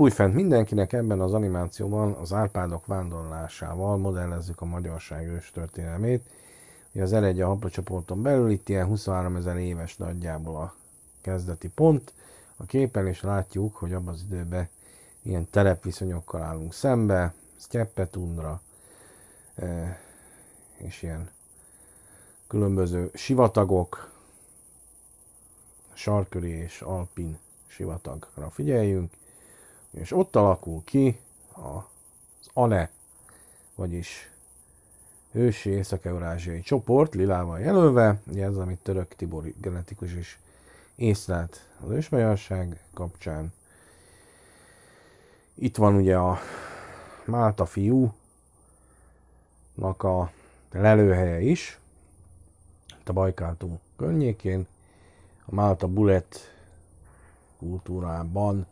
Üdv mindenkinek ebben az animációban az Árpádok vándorlásával modellezzük a magyarság ős történelmét. az eredje a Habla csoporton belül, itt ilyen 23 ezer éves nagyjából a kezdeti pont. A képen is látjuk, hogy abban az időben ilyen telepviszonyokkal állunk szembe, sztyeppe, e, és ilyen különböző sivatagok, sarköri és alpin sivatagra figyeljünk. És ott alakul ki az ANE, vagyis ősi észak-eurázsiai csoport, lilával jelölve, ugye ez, amit török Tibor genetikus is észlelt az ősmagyarság kapcsán. Itt van ugye a Málta fiúnak a lelőhelye is, itt a Bajkátó környékén, a Málta Bullet kultúrában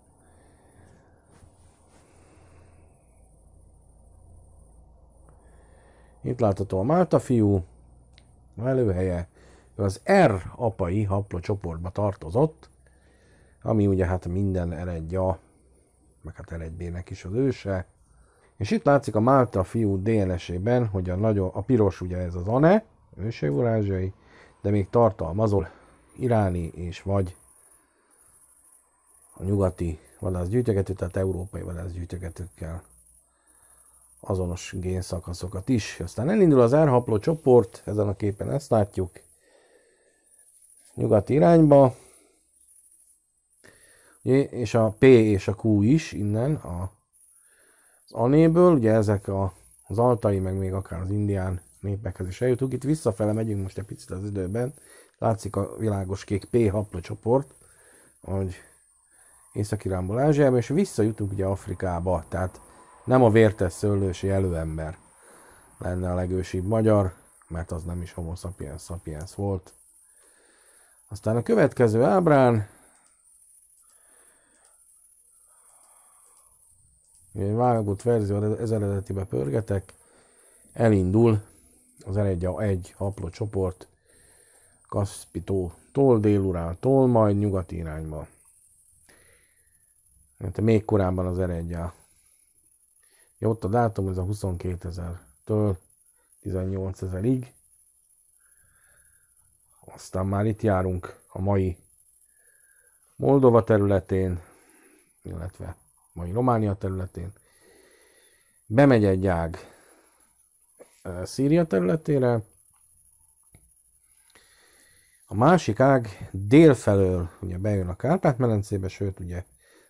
Itt látható a Málta fiú, a előhelye. Ő az R apai haplocsoportba tartozott, ami ugye hát minden eredja, meg hát eredjének is az őse. És itt látszik a Málta fiú DNS-ében, hogy a, nagyon, a piros ugye ez az ane, őségurázsai, de még tartalmazol iráni és vagy a nyugati vadászgyűjtögető, tehát európai vadászgyűjtögetőkkel azonos génszakaszokat is. Aztán elindul az elhapló csoport, ezen a képen ezt látjuk, nyugati irányba, és a P és a Q is innen a, az anéből, ugye ezek a, az altai, meg még akár az indián népekhez is eljutunk. Itt visszafele megyünk most egy picit az időben, látszik a világos kék P csoport, hogy észak irányból Ázsiába, és visszajutunk ugye Afrikába, tehát nem a vértes szőlősi előember lenne a legősibb magyar, mert az nem is homo sapiens sapiens volt. Aztán a következő ábrán egy vágott verzió, ez eredetibe pörgetek, elindul az egy, egy haplo csoport Kaszpitól délurától, majd nyugati irányba. Mert még korábban az eredje Ja, ott a dátum, ez a 22 ezer-től 18 ezerig. Aztán már itt járunk a mai Moldova területén, illetve mai Románia területén. Bemegy egy ág Szíria területére, a másik ág délfelől ugye bejön a Kárpát-medencébe, sőt ugye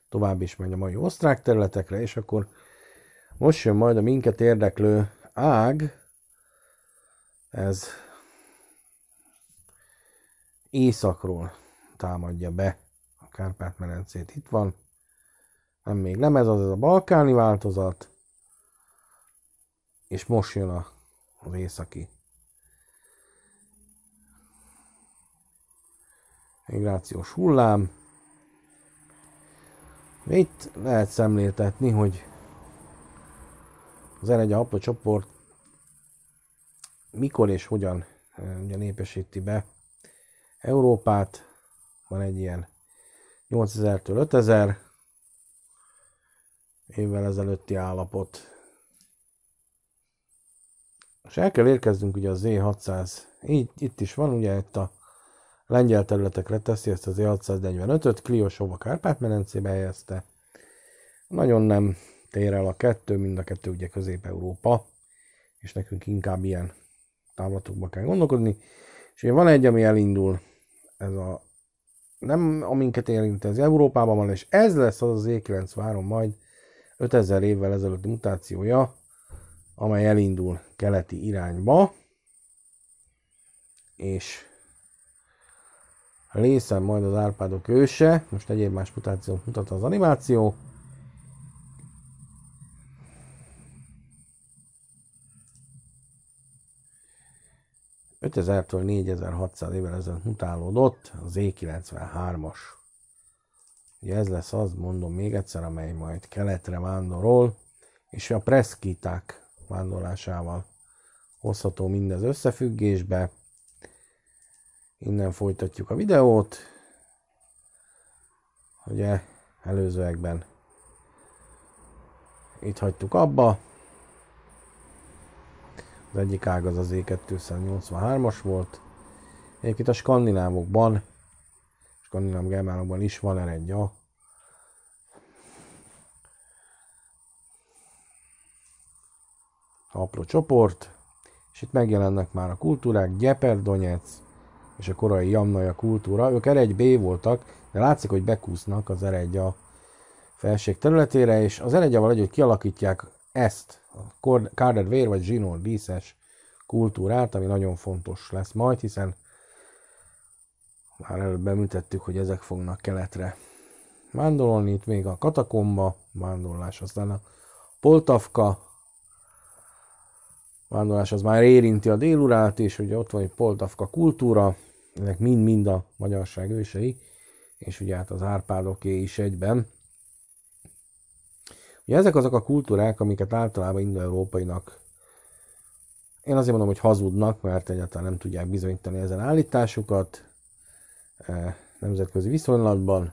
tovább is megy a mai osztrák területekre, és akkor most jön majd a minket érdeklő ág, ez északról támadja be a Kárpát-medencét. Itt van, nem még nem ez az, ez a balkáni változat, és most jön a, az északi. Migrációs hullám. Itt lehet szemléltetni, hogy az a Haplo csoport mikor és hogyan eh, ugye népesíti be Európát, van egy ilyen 8000-től 5000 évvel ezelőtti állapot. És el kell érkeznünk ugye az Z600, így itt is van, ugye itt a lengyel területekre teszi ezt az z 645 öt Klió Kárpát-menencébe helyezte. Nagyon nem ér el a kettő, mind a kettő ugye Közép-Európa, és nekünk inkább ilyen távlatokba kell gondolkodni. És ugye van egy, ami elindul, ez a nem aminket érint, ez Európában van, és ez lesz az az E93 majd 5000 évvel ezelőtt mutációja, amely elindul keleti irányba, és lészen majd az Árpádok őse, most egyéb más mutációt mutat az animáció, 5000-től 4600 évvel ezelőtt mutálódott az E93-as. Ugye ez lesz az, mondom még egyszer, amely majd keletre vándorol, és a preszkíták vándorlásával hozható mindez összefüggésbe. Innen folytatjuk a videót. Ugye előzőekben itt hagytuk abba, az egyik ág az az E283-as volt. Egyébként a skandinávokban, skandináv germánokban is van a Apró csoport, és itt megjelennek már a kultúrák, Gyeperdonyec és a korai Jamnaja kultúra. Ők r b voltak, de látszik, hogy bekúsznak az r a felség területére, és az r együtt kialakítják ezt a Carder vér vagy zsinór díszes kultúrát, ami nagyon fontos lesz majd, hiszen már előbb bemütettük, hogy ezek fognak keletre vándorolni, itt még a katakomba vándorlás, aztán a Poltavka vándorlás az már érinti a délurát is, ugye ott van egy Poltavka kultúra, ennek mind-mind a magyarság ősei, és ugye hát az Árpádoké is egyben, Ugye ezek azok a kultúrák, amiket általában indo-európainak én azért mondom, hogy hazudnak, mert egyáltalán nem tudják bizonyítani ezen állításukat eh, nemzetközi viszonylatban.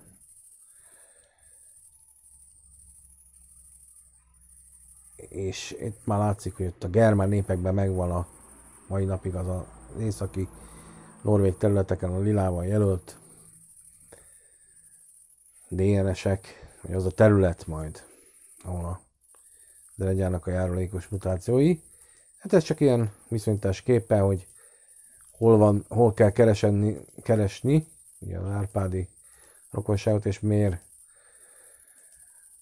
És itt már látszik, hogy ott a germán népekben megvan a mai napig az a északi norvég területeken a lilával jelölt DNS-ek, hogy az a terület majd ahol a zenegyárnak a járulékos mutációi. Hát ez csak ilyen viszonyítás képe, hogy hol, van, hol kell keresenni, keresni, ilyen Árpádi rokonságot, és miért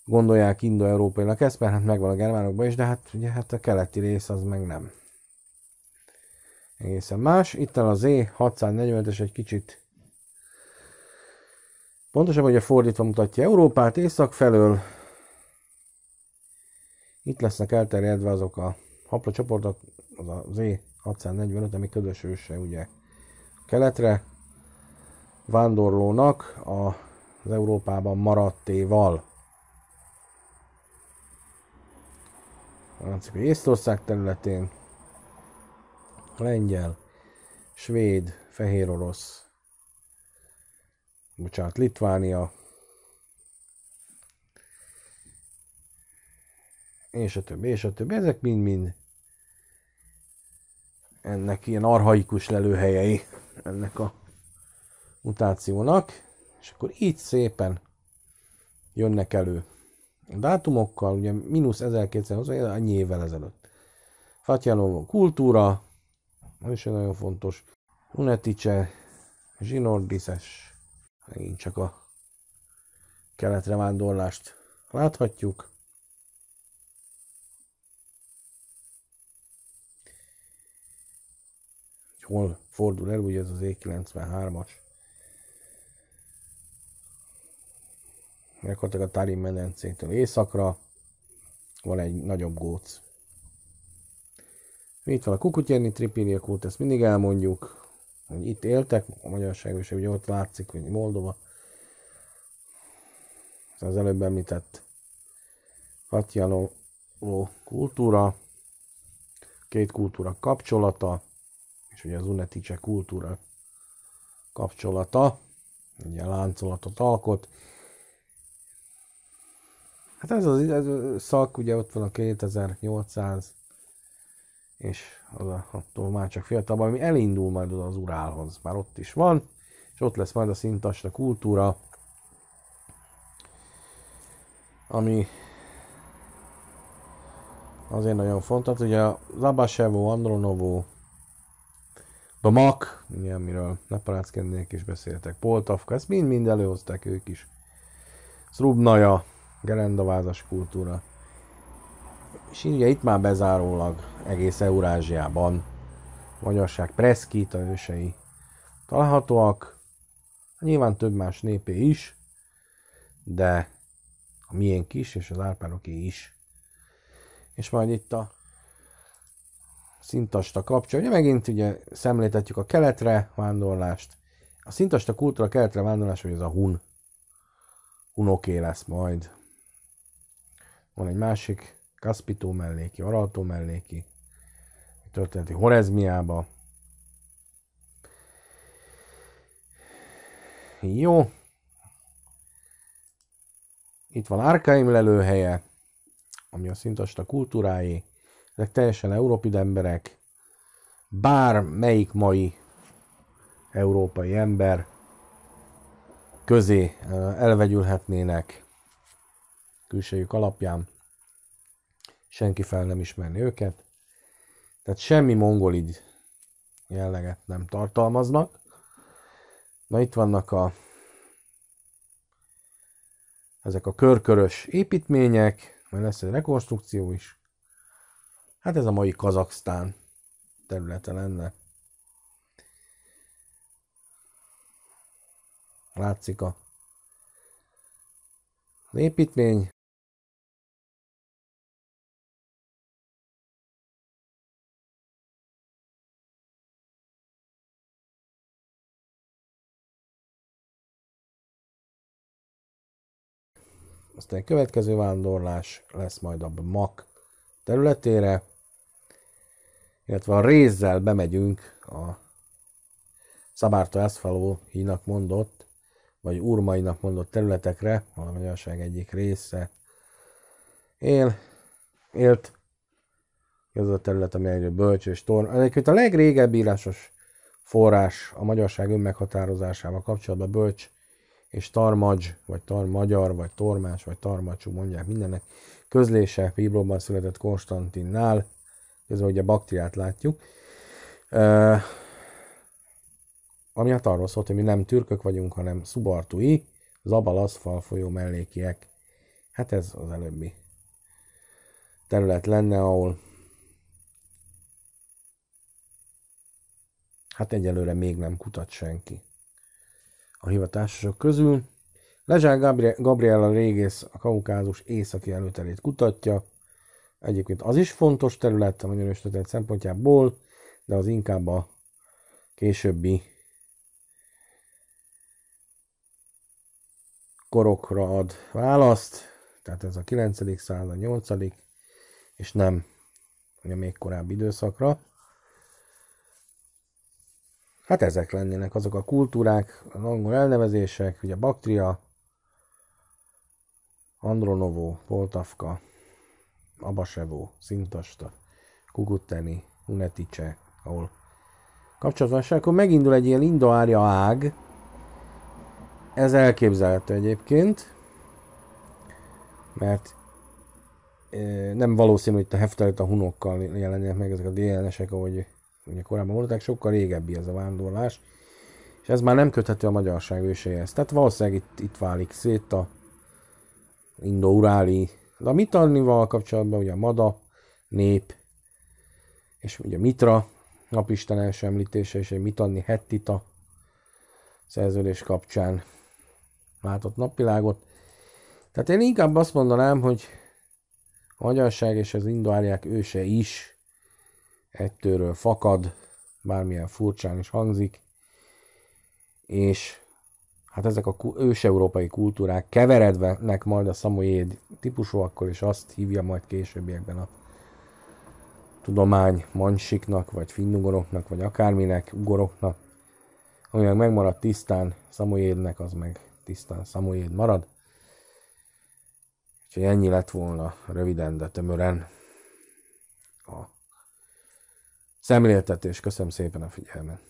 gondolják indo-európainak ezt, mert hát megvan a germánokban is, de hát ugye hát a keleti rész az meg nem. Egészen más. Itt az e 645 es egy kicsit pontosabb, hogy a fordítva mutatja Európát észak felől, itt lesznek elterjedve azok a hapla csoportok, az a Z645, ami közös őse ugye keletre, vándorlónak az Európában maradtéval. Látszik, hogy Észtország területén, lengyel, svéd, fehér orosz, bocsánat, Litvánia, és a többi, és a többi. Ezek mind-mind ennek ilyen arhaikus lelőhelyei ennek a mutációnak, és akkor így szépen jönnek elő. A dátumokkal, ugye mínusz 1220, annyi évvel ezelőtt. Fatyanov kultúra, az is nagyon fontos. Unetice, Zsinordizes, megint csak a keletre vándorlást láthatjuk. hol fordul el, ugye ez az E93-as. Gyakorlatilag a Tarim medencétől éjszakra, van egy nagyobb góc. Itt van a kukutyerni tripiliek út, ezt mindig elmondjuk, hogy itt éltek, a magyarság is, ugye ott látszik, hogy Moldova. Ez az előbb említett Katyanovó kultúra, két kultúra kapcsolata, és ugye az Unetice kultúra kapcsolata, ugye láncolatot alkot. Hát ez az ez a szak, ugye ott van a 2800, és az a, attól már csak fiatal, ami elindul majd oda az urálhoz, már ott is van, és ott lesz majd a szintasra kultúra, ami azért nagyon fontos. Ugye a Abasevo, Andronovo, a Mak, ugye, amiről ne paráckednék is beszéltek, Poltavka, ezt mind-mind előhozták ők is. Srubnaja, gerendavázas kultúra. És ugye itt már bezárólag egész Eurázsiában magyarság preszkita ősei találhatóak, nyilván több más népé is, de a miénk is, és az árpároké is. És majd itt a szintasta kapcsolat. Ugye megint ugye szemléltetjük a keletre vándorlást. A szintasta kultúra a keletre vándorlás, hogy ez a hun. Hunoké lesz majd. Van egy másik, Kaspitó melléki, Araltó melléki, történeti Horezmiába. Jó. Itt van Arkaim lelőhelye, ami a szintasta kultúráé ezek teljesen európid emberek, bár melyik mai európai ember közé elvegyülhetnének külsejük alapján, senki fel nem ismerni őket, tehát semmi mongolid jelleget nem tartalmaznak. Na itt vannak a ezek a körkörös építmények, mert lesz egy rekonstrukció is, Hát ez a mai Kazaksztán területe lenne. Látszik a az építmény. Aztán a következő vándorlás lesz majd a mak területére, illetve a rézzel bemegyünk a Szabárta Eszfaló hínak mondott, vagy urmainak mondott területekre, a magyarság egyik része él, élt. Ez a terület, ami egy bölcs és torna. Egyébként a legrégebb írásos forrás a magyarság önmeghatározásával kapcsolatban bölcs és tarmagy, vagy tarmagyar, vagy tormás, vagy tarmacsú mondják mindennek közlése Fibróban született Konstantinnál, ez ugye baktiát látjuk, uh, ami hát arról szólt, hogy mi nem türkök vagyunk, hanem szubartui, Zabalaszfal folyó mellékiek. Hát ez az előbbi terület lenne, ahol hát egyelőre még nem kutat senki a hivatásosok közül. Lezsák Gabriella régész a kaukázus északi előterét kutatja. Egyébként az is fontos terület a magyar őstörténet szempontjából, de az inkább a későbbi korokra ad választ, tehát ez a 9. század, a 8. és nem a még korábbi időszakra. Hát ezek lennének azok a kultúrák, az angol elnevezések, ugye Baktria, Andronovo, Poltavka, Abasevó, Szintasta, Kukuteni, Unetice, ahol kapcsolatban, akkor megindul egy ilyen indoárja ág. Ez elképzelhető egyébként, mert e, nem valószínű, hogy a heftelőt a hunokkal jelenjenek meg ezek a DNS-ek, ahogy ugye korábban mondták, sokkal régebbi ez a vándorlás, és ez már nem köthető a magyarság őséhez. Tehát valószínűleg itt, itt válik szét a indouráli, de a mitannival kapcsolatban ugye a Mada nép, és ugye Mitra napisten első említése, és egy mitanni hettita szerződés kapcsán látott napvilágot. Tehát én inkább azt mondanám, hogy a magyarság és az indoáriák őse is ettőről fakad, bármilyen furcsán is hangzik, és hát ezek a ős-európai kultúrák keverednek majd a szamoyéd típusúakkal, és azt hívja majd későbbiekben a tudomány mansiknak, vagy finnugoroknak, vagy akárminek, ugoroknak, ami meg megmarad tisztán szamoyédnek, az meg tisztán szamoyéd marad. Úgyhogy ennyi lett volna röviden, de tömören a szemléltetés. Köszönöm szépen a figyelmet!